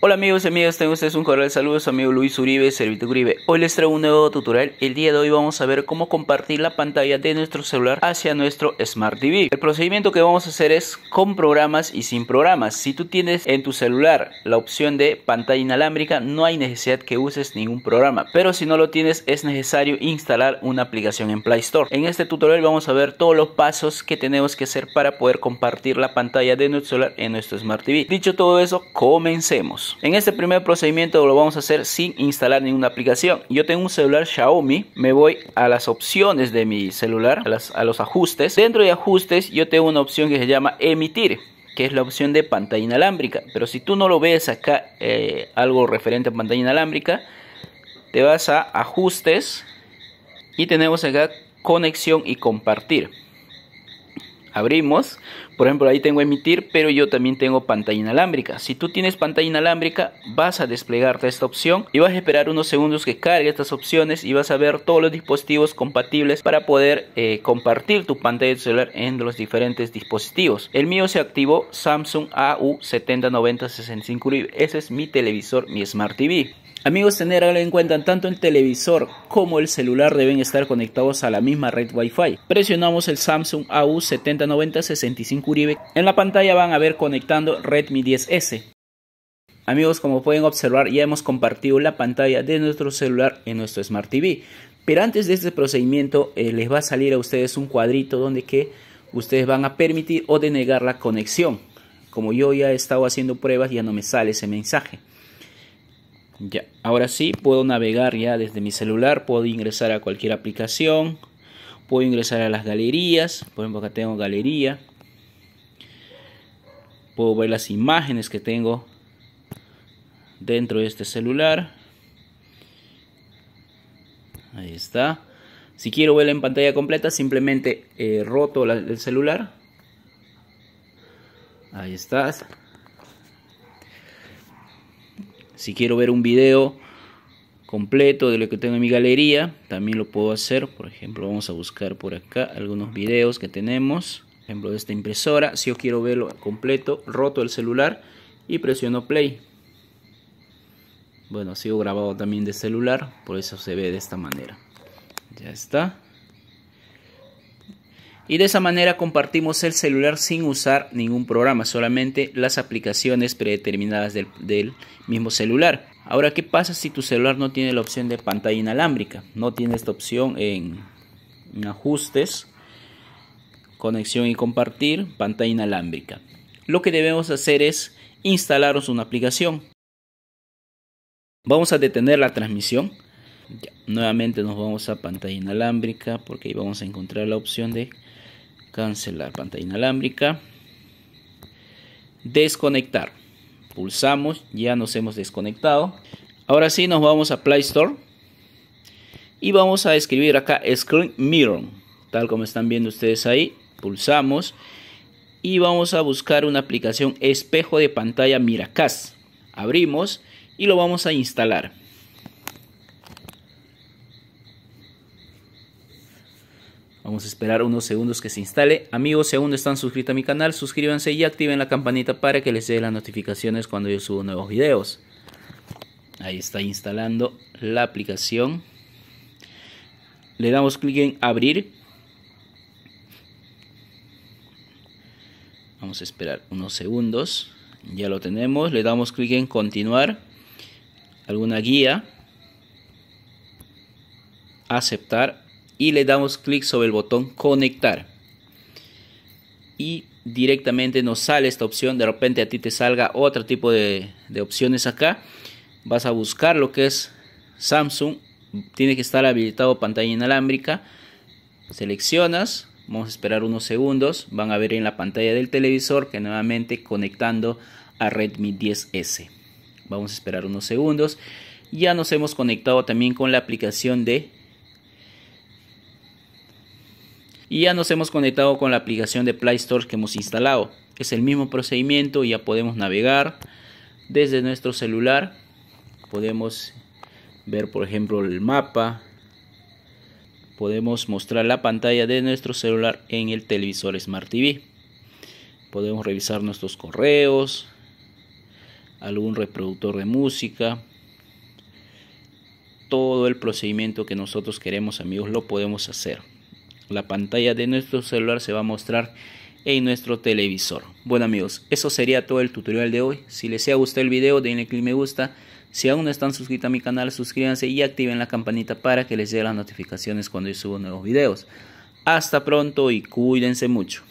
Hola amigos y amigas, tengo ustedes un cordial saludo, saludos, amigo Luis Uribe, Servito Uribe. Hoy les traigo un nuevo tutorial. El día de hoy vamos a ver cómo compartir la pantalla de nuestro celular hacia nuestro Smart TV. El procedimiento que vamos a hacer es con programas y sin programas. Si tú tienes en tu celular la opción de pantalla inalámbrica, no hay necesidad que uses ningún programa. Pero si no lo tienes, es necesario instalar una aplicación en Play Store. En este tutorial vamos a ver todos los pasos que tenemos que hacer para poder compartir la pantalla de nuestro celular en nuestro Smart TV. Dicho todo eso, comencemos. En este primer procedimiento lo vamos a hacer sin instalar ninguna aplicación. Yo tengo un celular Xiaomi, me voy a las opciones de mi celular, a, los ajustes. Dentro de ajustes yo tengo una opción que se llama emitir que es la opción de pantalla inalámbrica. Pero si tú no lo ves acá, eh, algo referente a pantalla inalámbrica, te vas a ajustes y tenemos acá conexión y compartir abrimos. Por ejemplo, ahí tengo emitir, pero yo también tengo pantalla inalámbrica. Si tú tienes pantalla inalámbrica, vas a desplegarte esta opción y vas a esperar unos segundos que cargue estas opciones y vas a ver todos los dispositivos compatibles para poder eh, compartir tu pantalla de celular en los diferentes dispositivos. El mío se activó Samsung AU709065 Ese es mi televisor, mi Smart TV. Amigos, tener en cuenta, tanto el televisor como el celular deben estar conectados a la misma red Wi-Fi. Presionamos el Samsung au 709065 Uribe. En la pantalla van a ver conectando Redmi 10S. Amigos, como pueden observar, ya hemos compartido la pantalla de nuestro celular en nuestro Smart TV. Pero antes de este procedimiento, eh, les va a salir a ustedes un cuadrito donde que ustedes van a permitir o denegar la conexión. Como yo ya he estado haciendo pruebas, ya no me sale ese mensaje ahora sí puedo navegar ya desde mi celular, puedo ingresar a cualquier aplicación, puedo ingresar a las galerías, por ejemplo acá tengo galería, puedo ver las imágenes que tengo dentro de este celular, ahí está, si quiero verla en pantalla completa simplemente roto el celular, ahí está, si quiero ver un video completo de lo que tengo en mi galería, también lo puedo hacer. Por ejemplo, vamos a buscar por acá algunos videos que tenemos. Por ejemplo, de esta impresora. Si yo quiero verlo completo, roto el celular y presiono play. Bueno, sigo grabado también de celular, por eso se ve de esta manera. Ya está y de esa manera compartimos el celular sin usar ningún programa, solamente las aplicaciones predeterminadas del, mismo celular. Ahora, ¿qué pasa si tu celular no tiene la opción de pantalla inalámbrica? No tiene esta opción en, ajustes, conexión y compartir, pantalla inalámbrica. Lo que debemos hacer es instalaros una aplicación. Vamos a detener la transmisión. nuevamente nos vamos a pantalla inalámbrica porque ahí vamos a encontrar la opción de cancelar pantalla inalámbrica, desconectar. Pulsamos, ya nos hemos desconectado. Ahora sí nos vamos a Play Store y vamos a escribir acá Screen Mirror, tal como están viendo ustedes ahí. Pulsamos y vamos a buscar una aplicación espejo de pantalla Miracast. Abrimos y lo vamos a instalar. Vamos a esperar unos segundos que se instale. Amigos, si aún no están suscritos a mi canal, suscríbanse y activen la campanita para que les dé las notificaciones cuando yo subo nuevos videos. Ahí está instalando la aplicación. Le damos clic en abrir. Vamos a esperar unos segundos. Ya lo tenemos. Le damos clic en continuar. Alguna guía. Aceptar y le damos clic sobre el botón conectar. Y directamente nos sale esta opción. De repente a ti te salga otro tipo de, opciones acá. Vas a buscar lo que es Samsung. Tiene que estar habilitado pantalla inalámbrica. Seleccionas. Vamos a esperar unos segundos. Van a ver en la pantalla del televisor que nuevamente conectando a Redmi 10S. Vamos a esperar unos segundos. Ya nos hemos conectado también con la aplicación de y ya nos hemos conectado con la aplicación de Play Store que hemos instalado. Es el mismo procedimiento, ya podemos navegar desde nuestro celular. Podemos ver por ejemplo el mapa. Podemos mostrar la pantalla de nuestro celular en el televisor Smart TV. Podemos revisar nuestros correos, algún reproductor de música, todo el procedimiento que nosotros queremos amigos lo podemos hacer. La pantalla de nuestro celular se va a mostrar en nuestro televisor. Bueno amigos, eso sería todo el tutorial de hoy. Si les ha gustado el video, denle clic me gusta. Si aún no están suscritos a mi canal, suscríbanse y activen la campanita para que les lleguen las notificaciones cuando yo subo nuevos videos. Hasta pronto y cuídense mucho.